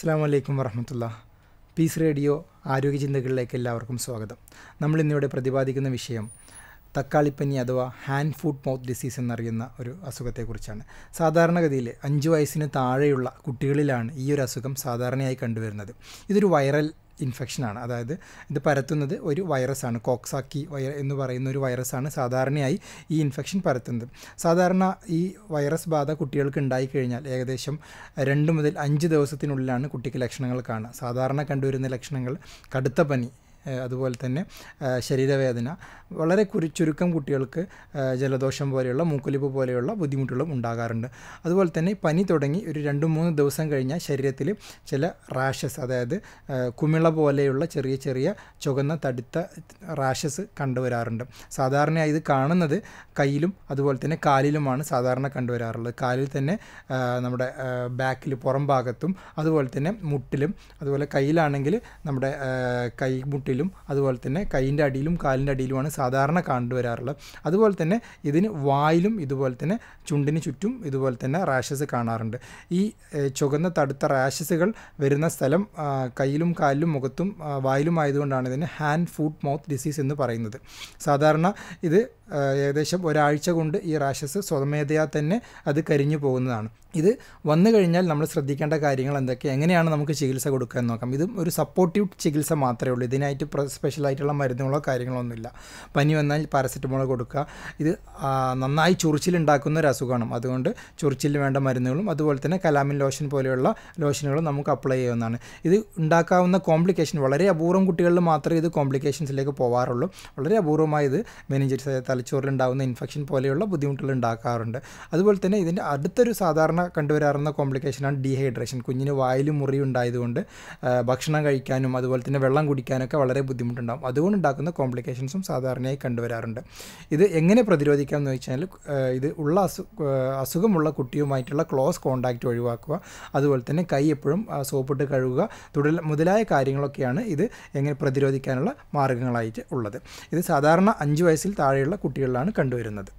അസ്സാം വലൈക്കും വർഹമത്തുള്ള piece radio ആരോഗ്യ ചിന്തകളിലേക്ക് എല്ലാവർക്കും സ്വാഗതം നമ്മൾ ഇന്നിവിടെ പ്രതിപാദിക്കുന്ന വിഷയം തക്കാളിപ്പനി അഥവാ ഹാൻഡ് ഫുഡ് മൗത്ത് ഡിസീസ് എന്നറിയുന്ന ഒരു അസുഖത്തെക്കുറിച്ചാണ് സാധാരണഗതിയിൽ അഞ്ച് വയസ്സിന് താഴെയുള്ള കുട്ടികളിലാണ് ഈ ഒരു അസുഖം സാധാരണയായി കണ്ടുവരുന്നത് ഇതൊരു വൈറൽ ഇൻഫെക്ഷനാണ് അതായത് ഇത് പരത്തുന്നത് ഒരു വൈറസാണ് കോക്സാക്കി വൈ എന്ന് പറയുന്ന ഒരു വൈറസാണ് സാധാരണയായി ഈ ഇൻഫെക്ഷൻ പരത്തുന്നത് സാധാരണ ഈ വൈറസ് ബാധ കുട്ടികൾക്ക് ഉണ്ടായിക്കഴിഞ്ഞാൽ ഏകദേശം രണ്ട് മുതൽ അഞ്ച് ദിവസത്തിനുള്ളിലാണ് കുട്ടിക്ക് ലക്ഷണങ്ങൾ കാണുക സാധാരണ കണ്ടുവരുന്ന ലക്ഷണങ്ങൾ കടുത്ത പനി അതുപോലെ തന്നെ ശരീരവേദന വളരെ കുരു ചുരുക്കം കുട്ടികൾക്ക് ജലദോഷം പോലെയുള്ള മൂക്കൊലിപ്പ് പോലെയുള്ള ബുദ്ധിമുട്ടുകളും ഉണ്ടാകാറുണ്ട് അതുപോലെ തന്നെ പനി തുടങ്ങി ഒരു രണ്ട് മൂന്ന് ദിവസം കഴിഞ്ഞാൽ ശരീരത്തിൽ ചില റാഷസ് അതായത് കുമിള പോലെയുള്ള ചെറിയ ചെറിയ ചുവന്ന തടുത്ത റാഷസ് കണ്ടുവരാറുണ്ട് സാധാരണയായി ഇത് കാണുന്നത് കയ്യിലും അതുപോലെ തന്നെ കാലിലുമാണ് സാധാരണ കണ്ടുവരാറുള്ളത് കാലിൽ തന്നെ നമ്മുടെ ബാക്കിൽ പുറം ഭാഗത്തും അതുപോലെ തന്നെ മുട്ടിലും അതുപോലെ കയ്യിലാണെങ്കിൽ നമ്മുടെ കൈമുട്ടി ചുവട്ടിലും അതുപോലെ തന്നെ കൈയിൻ്റെ അടിയിലും കാലിൻ്റെ അടിയിലുമാണ് സാധാരണ കണ്ടുവരാറുള്ളത് അതുപോലെ തന്നെ ഇതിന് വായിലും ഇതുപോലെ തന്നെ ചുണ്ടിന് ചുറ്റും ഇതുപോലെ തന്നെ റാഷസ് കാണാറുണ്ട് ഈ ചുവന്ന തടുത്ത റാഷസുകൾ വരുന്ന സ്ഥലം കയ്യിലും കാലിലും മുഖത്തും വായിലും ആയതുകൊണ്ടാണ് ഇതിന് ഹാൻഡ് ഫുഡ് മൗത്ത് ഡിസീസ് എന്ന് പറയുന്നത് സാധാരണ ഇത് ഏകദേശം ഒരാഴ്ച കൊണ്ട് ഈ റാഷസ് സ്വമേധയാ തന്നെ അത് കരിഞ്ഞു പോകുന്നതാണ് ഇത് വന്നു കഴിഞ്ഞാൽ നമ്മൾ ശ്രദ്ധിക്കേണ്ട കാര്യങ്ങൾ എന്തൊക്കെ എങ്ങനെയാണ് നമുക്ക് ചികിത്സ കൊടുക്കുക എന്ന് നോക്കാം ഇതും ഒരു സപ്പോർട്ടീവ് ചികിത്സ മാത്രമേ ഉള്ളൂ ഇതിനായി മറ്റ് സ്പെഷ്യലായിട്ടുള്ള മരുന്നുകളോ കാര്യങ്ങളോ ഒന്നുമില്ല പനി വന്നാൽ പാരസെറ്റമോൾ കൊടുക്കുക ഇത് നന്നായി ചൊറിച്ചിലുണ്ടാക്കുന്ന ഒരു അസുഖമാണ് അതുകൊണ്ട് ചൊറിച്ചിൽ വേണ്ട മരുന്നുകളും അതുപോലെ തന്നെ കലാമിൻ ലോഷൻ പോലെയുള്ള ലോഷനുകളും നമുക്ക് അപ്ലൈ ചെയ്യുന്നതാണ് ഇത് ഉണ്ടാക്കാവുന്ന കോംപ്ലിക്കേഷൻ വളരെ അപൂർവം കുട്ടികളിൽ മാത്രമേ ഇത് കോംപ്ലിക്കേഷൻസിലേക്ക് പോകാറുള്ളൂ വളരെ അപൂർവമായി ഇത് തലച്ചോറിൽ തലച്ചോറിലുണ്ടാകുന്ന ഇൻഫെക്ഷൻ പോലെയുള്ള ബുദ്ധിമുട്ടുകൾ ഉണ്ടാക്കാറുണ്ട് അതുപോലെ തന്നെ ഇതിൻ്റെ അടുത്തൊരു സാധാരണ കണ്ടുവരാറുന്ന കോംപ്ലിക്കേഷനാണ് ഡീഹൈഡ്രേഷൻ കുഞ്ഞിന് വായിൽ മുറി ഉണ്ടായതുകൊണ്ട് ഭക്ഷണം കഴിക്കാനും അതുപോലെ തന്നെ വെള്ളം കുടിക്കാനൊക്കെ വളരെ വളരെ ബുദ്ധിമുട്ടുണ്ടാകും ഉണ്ടാക്കുന്ന കോംപ്ലിക്കേഷൻസും സാധാരണയായി കണ്ടുവരാറുണ്ട് ഇത് എങ്ങനെ പ്രതിരോധിക്കാം എന്ന് വെച്ചാൽ ഇത് ഉള്ള അസു അസുഖമുള്ള കുട്ടിയുമായിട്ടുള്ള ക്ലോസ് കോണ്ടാക്റ്റ് ഒഴിവാക്കുക അതുപോലെ തന്നെ കൈ എപ്പോഴും സോപ്പിട്ട് കഴുകുക തുടർ മുതലായ കാര്യങ്ങളൊക്കെയാണ് ഇത് എങ്ങനെ പ്രതിരോധിക്കാനുള്ള മാർഗങ്ങളായിട്ട് ഉള്ളത് ഇത് സാധാരണ അഞ്ച് വയസ്സിൽ താഴെയുള്ള കുട്ടികളിലാണ് കണ്ടുവരുന്നത്